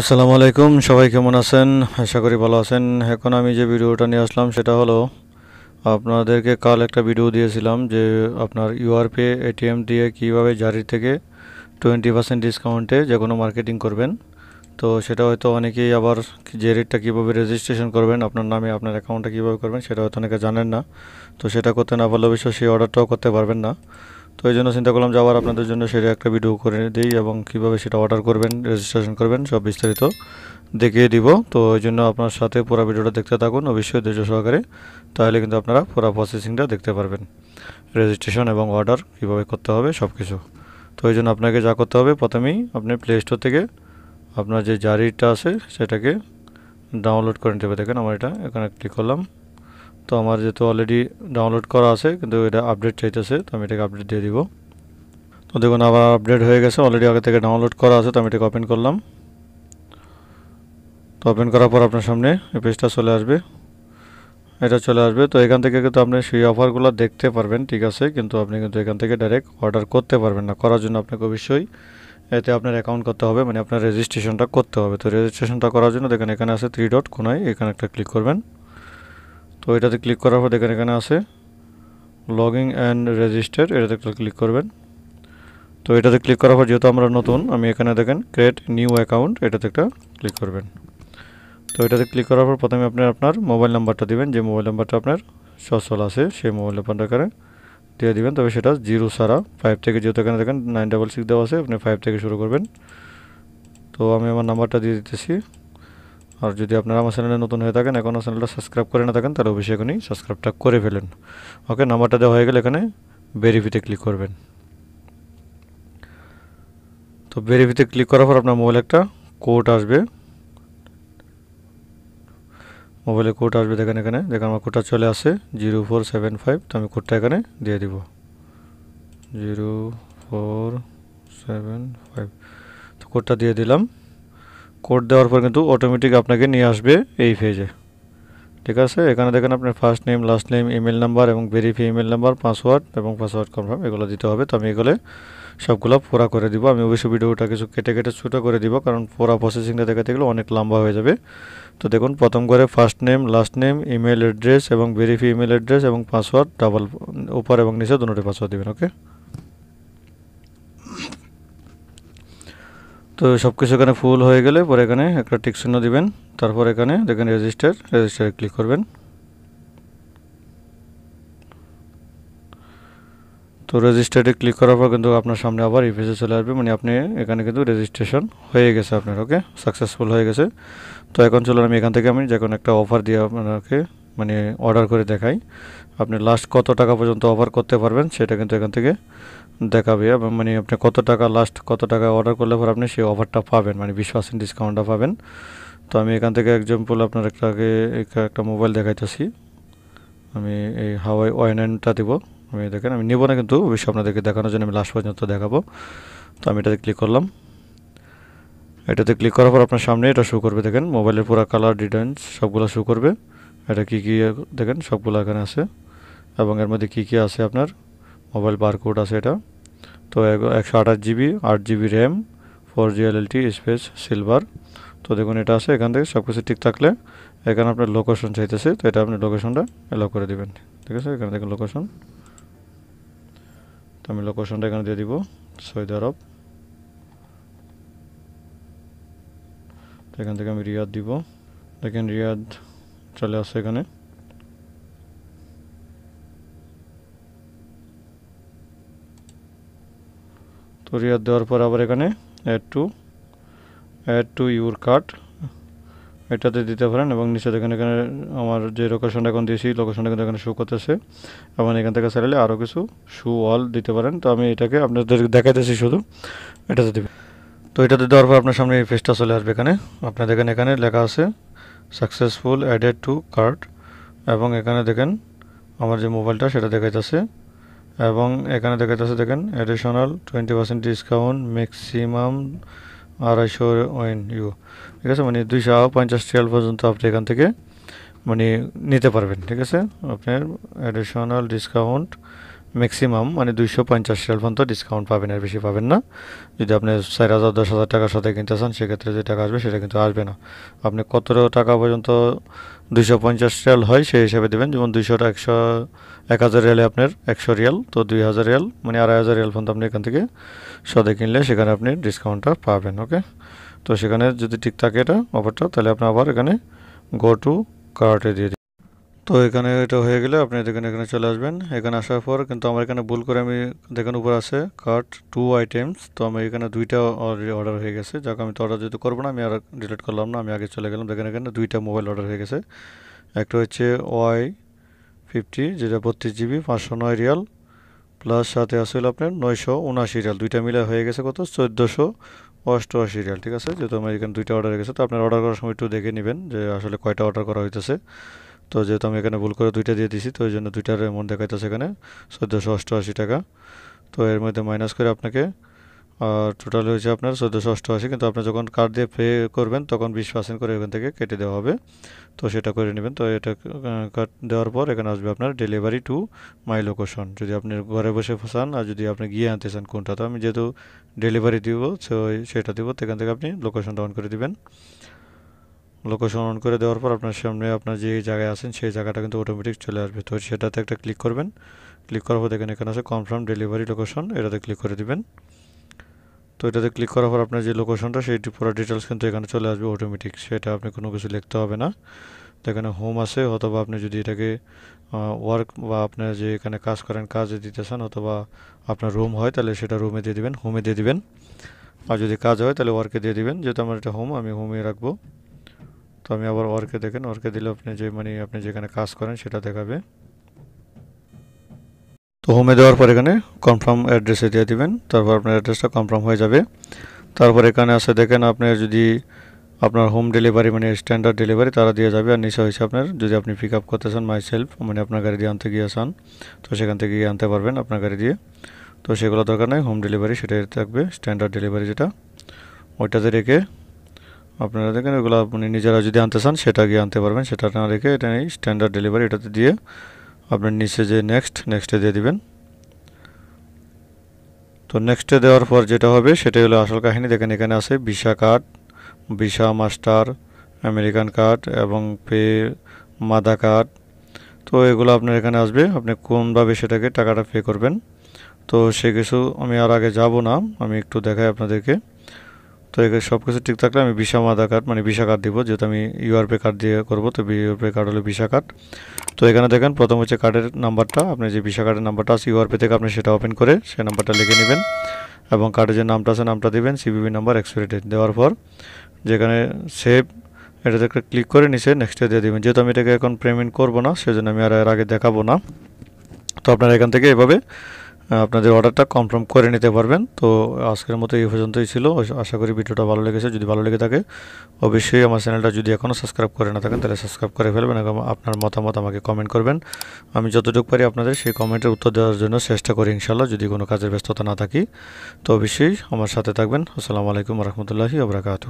আসসালামু আলাইকুম সবাই কেমন আছেন আশা করি ভালো আছেন এখন আমি যে ভিডিওটা নিয়ে আসলাম সেটা হলো আপনাদেরকে কাল একটা ভিডিও দিয়েছিলাম যে আপনার ইউআরপে এটিএম দিয়ে কিভাবে জারি থেকে টোয়েন্টি পার্সেন্ট ডিসকাউন্টে যে কোনো মার্কেটিং করবেন তো সেটা হয়তো অনেকেই আবার যে রেটটা কীভাবে রেজিস্ট্রেশন করবেন আপনার নামে আপনার অ্যাকাউন্টটা কীভাবে করবেন সেটা হয়তো অনেকে জানেন না তো সেটা করতে না পারলে অবশ্য সেই অর্ডারটাও করতে পারবেন না তো এই জন্য চিন্তা করলাম যে আবার আপনাদের জন্য সেটা একটা ভিডিও করে দিই এবং কীভাবে সেটা অর্ডার করবেন রেজিস্ট্রেশন করবেন সব বিস্তারিত দেখিয়ে দিব তো এই জন্য আপনার সাথে পুরো ভিডিওটা দেখতে থাকুন অবশ্যই ধৈর্য সহকারে তাহলে কিন্তু আপনারা পুরো প্রসেসিংটা দেখতে পারবেন রেজিস্ট্রেশন এবং অর্ডার কীভাবে করতে হবে সব কিছু তো এই জন্য আপনাকে যা করতে হবে প্রথমেই আপনি প্লে স্টোর থেকে আপনার যে জারিটা আছে সেটাকে ডাউনলোড করে নিতে হবে দেখেন আমার এটা এখানে ক্লিক করলাম তো আমার যেহেতু অলরেডি ডাউনলোড করা আছে কিন্তু এটা আপডেট চাইতেছে তো আমি এটাকে আপডেট দিয়ে দিব তো দেখুন আবার আপডেট হয়ে গেছে অলরেডি আগে থেকে ডাউনলোড করা আছে তো আমি এটাকে ওপেন করলাম তো ওপেন করার পর আপনার সামনে এই পেজটা চলে আসবে এটা চলে আসবে তো এখান থেকে কিন্তু আপনি সেই অফারগুলো দেখতে পারবেন ঠিক আছে কিন্তু আপনি কিন্তু এখান থেকে ডাইরেক্ট অর্ডার করতে পারবেন না করার জন্য আপনাকে অবশ্যই এতে আপনার অ্যাকাউন্ট করতে হবে মানে আপনার রেজিস্ট্রেশনটা করতে হবে তো রেজিস্ট্রেশনটা করার জন্য দেখেন এখানে আছে থ্রি ডট কোনায় এখানে একটা ক্লিক করবেন তো এটাতে ক্লিক করার পর দেখেন এখানে আছে লগিং অ্যান্ড রেজিস্টার এটাতে ক্লিক করবেন তো এটাতে ক্লিক করার পর যেহেতু আমরা নতুন আমি এখানে দেখেন ক্রিয়েট নিউ অ্যাকাউন্ট এটাতে একটা ক্লিক করবেন তো এটাতে ক্লিক করার পর প্রথমে আপনি আপনার মোবাইল নাম্বারটা দিবেন যে মোবাইল নাম্বারটা আপনার সচল আছে সেই মোবাইল নাম্বারটা এখানে দিয়ে দিবেন তবে সেটা জিরো সারা ফাইভ থেকে যেহেতু এখানে দেখেন নাইন ডাবল সিক্স দেওয়া আছে আপনি ফাইভ থেকে শুরু করবেন তো আমি আমার নাম্বারটা দিয়ে দিতেছি আর যদি আপনারা আমার চ্যানেলে নতুন হয়ে থাকেন এখনও চ্যানেলটা সাবস্ক্রাইব করে না থাকেন তাহলে অবশ্যই এখনই সাবস্ক্রাইবটা করে ফেলেন ওকে নাম্বারটা দেওয়া হয়ে গেলে এখানে ভেরিফিতে ক্লিক করবেন তো ভেরিফিতে ক্লিক করার পর আপনার মোবাইল একটা কোড আসবে মোবাইলে কোড আসবে দেখেন এখানে দেখেন আমার কোডটা চলে আসে জিরো ফোর সেভেন ফাইভ তো আমি কোডটা এখানে দিয়ে দিব জিরো ফোর সেভেন ফাইভ তো কোডটা দিয়ে দিলাম কোড দেওয়ার পর কিন্তু অটোমেটিক আপনাকে নিয়ে আসবে এই পেজে ঠিক আছে এখানে দেখেন আপনার first name last name email number এবং ভেরিফাই ইমেল নাম্বার পাসওয়ার্ড এবং পাসওয়ার্ড কনফার্ম এগুলো দিতে হবে তো আমি এগুলো সবগুলো পোড়া করে দিব আমি অবশ্যই ভিডিওটা কিছু কেটে কেটে ছোটো করে দিব কারণ পোড়া প্রসেসিংটা দেখাতে গেলে অনেক লম্বা হয়ে যাবে তো দেখুন প্রথম করে first name last name email address এবং ভেরিফাই ইমেল অ্যাড্রেস এবং পাসওয়ার্ড ডাবল উপর এবং নিচে দুটো পাসওয়ার্ড দেবেন ওকে তো সব কিছু এখানে ফুল হয়ে গেলে পরে এখানে একটা টিক দিবেন তারপর এখানে দেখেন রেজিস্টার রেজিস্টারে ক্লিক করবেন তো রেজিস্টারে ক্লিক করার পর কিন্তু আপনার সামনে আবার এই চলে আসবে মানে আপনি এখানে কিন্তু রেজিস্ট্রেশন হয়ে গেছে আপনার ওকে সাকসেসফুল হয়ে গেছে তো এখন চলুন আমি এখান থেকে আমি যে কোনো একটা অফার দিয়ে আপনাকে মানে অর্ডার করে দেখাই আপনি লাস্ট কত টাকা পর্যন্ত অফার করতে পারবেন সেটা কিন্তু এখান থেকে দেখাবে এবং মানে আপনি কত টাকা লাস্ট কত টাকা অর্ডার করলে পর আপনি সেই অফারটা পাবেন মানে বিশ পার্সেন্ট ডিসকাউন্টটা পাবেন তো আমি এখান থেকে এক্সাম্পল আপনার একটা আগে একটা মোবাইল দেখাইতেছি আমি এই হাওয়াই ওয়াই দিব আমি দেখেন আমি নেবো না কিন্তু অবশ্যই আপনাদেরকে দেখানোর জন্য আমি লাস্ট পর্যন্ত দেখাবো তো আমি এটাতে ক্লিক করলাম এটাতে ক্লিক করার পর আপনার সামনে এটা শো করবে দেখেন মোবাইলের পুরো কালার ডিটেলস সবগুলো শো করবে এটা কি কী দেখেন সবগুলো এখানে আছে এবং এর মধ্যে কি কি আছে আপনার মোবাইল বারকোড আছে এটা তো একশো আঠাশ জিবি আট GB RAM four G LLT space silver তো দেখুন এটা আছে এখান থেকে সব কিছু ঠিক থাকলে এখানে আপনার লোকেশন চাইতেছে তো এটা আপনি লোকেশনটা অ্যালাউ করে দেবেন ঠিক আছে এখানে দেখুন লোকেশন তো আমি লোকেশনটা এখানে দিয়ে দিব সৌদি আরব এখান থেকে আমি রিয়াদ দিব দেখেন রিয়াদ চলে আসে এখানে তো রিয়ার দেওয়ার পর আবার এখানে add to add to your cart এটাতে দিতে পারেন এবং নিচে দেখেন এখানে আমার যে লোকেশনটা এখন দিয়েছি লোকেশনটা কিন্তু এখানে শু করতেছে এবং এখান থেকে চাইলে আরও কিছু শু অল দিতে পারেন তো আমি এটাকে আপনাদের দেখাইতেছি শুধু এটাতে দেবে তো এটাতে দেওয়ার পর আপনার সামনে এই ফেসটা চলে আসবে এখানে আপনাদের দেখেন এখানে লেখা আছে সাকসেসফুল অ্যাডেড টু কার্ট এবং এখানে দেখেন আমার যে মোবাইলটা সেটা দেখাইতেছে এবং এখানে দেখাইতেছে দেখেন additional twenty percent discount maximum আড়াইশো ওয়েন ইউ ঠিক আছে মানে দুইশো পঞ্চাশ রিয়াল পর্যন্ত আপনি এখান থেকে মানে নিতে পারবেন ঠিক আছে আপনার অ্যাডিশনাল ডিসকাউন্ট ম্যাক্সিমাম মানে দুইশো পঞ্চাশ রিয়াল পর্যন্ত ডিসকাউন্ট পাবেন আর বেশি পাবেন না যদি আপনি চার হাজার দশ হাজার টাকার সাথে কিনতে চান সেক্ষেত্রে যে টাকা আসবে সেটা কিন্তু আসবে না আপনি কত টাকা পর্যন্ত দুইশো পঞ্চাশ রিয়াল হয় সেই হিসাবে দেবেন যেমন দুইশোটা একশো এক হাজার রিয়ালে আপনার একশো রিয়াল তো দুই হাজার রিয়াল মানে আড়াই হাজার রিয়াল পর্যন্ত আপনি এখান থেকে সদে কিনলে সেখানে আপনি ডিসকাউন্টটা পাবেন ওকে তো সেখানে যদি ঠিক থাকে এটা অফারটা তাহলে আপনি আবার এখানে গো টু কার্টে দিয়ে তো এখানে এটা হয়ে গেলে আপনি দেখেন এখানে চলে আসবেন এখানে আসার পর কিন্তু আমার এখানে ভুল করে আমি দেখেন উপর আছে কার্ট টু আইটেমস তো আমি এখানে দুইটা অলরেডি অর্ডার হয়ে গেছে যাকে আমি তো অর্ডার যদি করবো না আমি আর ডিলিট করলাম না আমি আগে চলে গেলাম দেখেন এখানে দুইটা মোবাইল অর্ডার হয়ে গেছে একটা হচ্ছে ওয়াই ফিফটি যেটা বত্রিশ জিবি পাঁচশো নয় রিয়াল প্লাস সাথে আসছিল আপনার নয়শো উনআশি রিয়াল দুইটা মিলে হয়ে গেছে কত চোদ্দোশো অষ্টআশি রিয়াল ঠিক আছে যেহেতু আমার এখানে দুইটা অর্ডার হয়ে গেছে তো আপনার অর্ডার করার সময় একটু দেখে নেবেন যে আসলে কয়টা অর্ডার করা হইতেছে তো যেহেতু আমি এখানে ভুল করে দুইটা দিয়ে দিছি তো ওই জন্য দুইটার অ্যামাউন্ট দেখাইতেছে এখানে চোদ্দোশো অষ্টআশি টাকা তো এর মধ্যে মাইনাস করে আপনাকে আর টোটাল হয়েছে আপনার চোদ্দোশো অষ্টআশি কিন্তু আপনি যখন কার্ড দিয়ে পে করবেন তখন বিশ পার্সেন্ট করে এখান থেকে কেটে দেওয়া হবে তো সেটা করে নেবেন তো এটা কার্ড দেওয়ার পর এখানে আসবে আপনার ডেলিভারি টু মাই লোকেশন যদি আপনি ঘরে বসে ফসান আর যদি আপনি গিয়ে আনতে চান কোনটা তো আমি যেহেতু ডেলিভারি দিব সেটা দিব তো এখান থেকে আপনি লোকেশনটা অন করে দিবেন লোকেশন অন করে দেওয়ার পর আপনার সামনে আপনার যে জায়গায় আছেন সেই জায়গাটা কিন্তু অটোমেটিক চলে আসবে তো সেটাতে একটা ক্লিক করবেন ক্লিক করার পর দেখেন এখানে আছে কনফার্ম ডেলিভারি লোকেশন এটাতে ক্লিক করে দিবেন তো এটাতে ক্লিক করার পর আপনার যে লোকেশনটা সেই পুরো ডিটেলস কিন্তু এখানে চলে আসবে অটোমেটিক সেটা আপনি কোনো কিছু লিখতে হবে না তো এখানে হোম আছে অথবা আপনি যদি এটাকে ওয়ার্ক বা আপনার যে এখানে কাজ করেন কাজে দিতে চান অথবা আপনার রুম হয় তাহলে সেটা রুমে দিয়ে দিবেন হোমে দিয়ে দিবেন আর যদি কাজ হয় তাহলে ওয়ার্কে দিয়ে দিবেন যেহেতু আমার এটা হোম আমি হোমে রাখবো তো আমি আবার ওয়ার্কে দেখেন ওয়ার্কে দিলে আপনি যে মানে আপনি যেখানে কাজ করেন সেটা দেখাবে তো হোমে দেওয়ার পর এখানে কনফার্ম অ্যাড্রেসে দিয়ে দিবেন তারপর আপনার অ্যাড্রেসটা কনফার্ম হয়ে যাবে তারপর এখানে আসে দেখেন আপনি যদি আপনার হোম ডেলিভারি মানে স্ট্যান্ডার্ড ডেলিভারি তারা দিয়ে যাবে আর নিচে হয়েছে আপনার যদি আপনি পিক আপ করতে চান মাই সেলফ মানে আপনার গাড়ি দিয়ে আনতে গিয়ে আসান তো সেখান থেকে গিয়ে আনতে পারবেন আপনার গাড়ি দিয়ে তো সেগুলো দরকার নেই হোম ডেলিভারি সেটাই থাকবে স্ট্যান্ডার্ড ডেলিভারি যেটা ওইটাতে রেখে আপনারা দেখেন ওগুলো আপনি নিজেরা যদি আনতে চান সেটা গিয়ে আনতে পারবেন সেটা না রেখে এটা নেই স্ট্যান্ডার্ড ডেলিভারি এটাতে দিয়ে আপনার নিচে যে নেক্সট নেক্সটে দিয়ে দিবেন তো নেক্সটে দেওয়ার পর যেটা হবে সেটাই হলো আসল কাহিনী দেখেন এখানে আছে Visa card Visa Master American card এবং পে মাদা কার্ড তো এগুলো আপনার এখানে আসবে আপনি কোনভাবে সেটাকে টাকাটা পে করবেন তো সে কিছু আমি আর আগে যাব না আমি একটু দেখাই আপনাদেরকে তো এখানে সব কিছু ঠিক থাকলে আমি ভিসা মাদা কার্ড মানে ভিসা কার্ড দিব যেহেতু আমি ইউআরপে কার্ড দিয়ে করবো তো ইউআরপে কার্ড হলো ভিসা কার্ড তো এখানে দেখেন প্রথম হচ্ছে কার্ডের নাম্বারটা আপনি যে ভিসা কার্ডের নাম্বারটা আছে ইউআরপে থেকে আপনি সেটা ওপেন করে সে নাম্বারটা লিখে নেবেন এবং কার্ডের যে নামটা আছে নামটা দেবেন সিবিবি নাম্বার এক্সপিরি ডেট দেওয়ার পর যেখানে সেভ এটাতে একটা ক্লিক করে নিচে নেক্সটে দিয়ে দেবেন যেহেতু আমি এটাকে এখন পেমেন্ট করবো না সেজন্য আমি আর এর আগে দেখাবো না তো আপনারা এখান থেকে এভাবে আপনাদের অর্ডারটা কনফার্ম করে নিতে পারবেন তো আজকের মতো এই পর্যন্তই ছিল আশা করি ভিডিওটা ভালো লেগেছে যদি ভালো লেগে থাকে অবশ্যই আমার চ্যানেলটা যদি এখনও সাবস্ক্রাইব করে না থাকেন তাহলে সাবস্ক্রাইব করে ফেলবেন এবং আপনার মতামত আমাকে কমেন্ট করবেন আমি যতটুকু পারি আপনাদের সেই কমেন্টের উত্তর দেওয়ার জন্য চেষ্টা করি ইনশাল্লাহ যদি কোনো কাজের ব্যস্ততা না থাকি তো অবশ্যই আমার সাথে থাকবেন আসসালামু আলাইকুম রহমতুল্লাহি আবরাকাত